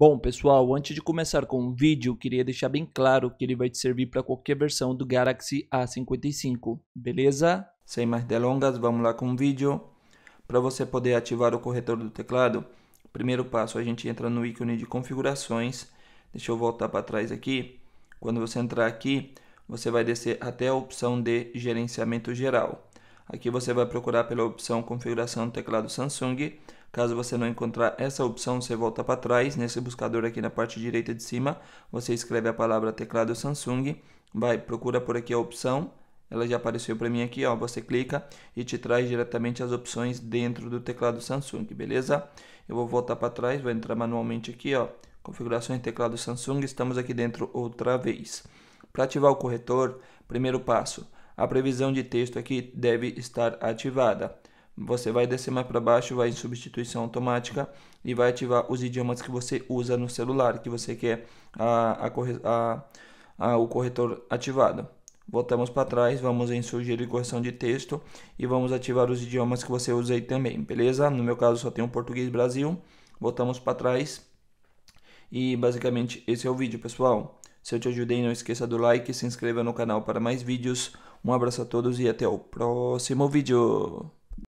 Bom, pessoal, antes de começar com o vídeo, queria deixar bem claro que ele vai te servir para qualquer versão do Galaxy A55, beleza? Sem mais delongas, vamos lá com o vídeo. Para você poder ativar o corretor do teclado, primeiro passo a gente entra no ícone de configurações. Deixa eu voltar para trás aqui. Quando você entrar aqui, você vai descer até a opção de gerenciamento geral. Aqui você vai procurar pela opção configuração do teclado Samsung Caso você não encontrar essa opção, você volta para trás. Nesse buscador aqui na parte direita de cima, você escreve a palavra teclado Samsung, vai, procura por aqui a opção, ela já apareceu para mim aqui, ó, você clica e te traz diretamente as opções dentro do teclado Samsung, beleza? Eu vou voltar para trás, vou entrar manualmente aqui, ó, configurações teclado Samsung, estamos aqui dentro outra vez. Para ativar o corretor, primeiro passo, a previsão de texto aqui deve estar ativada você vai descer mais para baixo, vai em substituição automática e vai ativar os idiomas que você usa no celular, que você quer a, a, a, a o corretor ativado. Voltamos para trás, vamos em sugerir correção de texto e vamos ativar os idiomas que você usa aí também, beleza? No meu caso só tem o português Brasil. Voltamos para trás. E basicamente esse é o vídeo, pessoal. Se eu te ajudei, não esqueça do like, se inscreva no canal para mais vídeos. Um abraço a todos e até o próximo vídeo.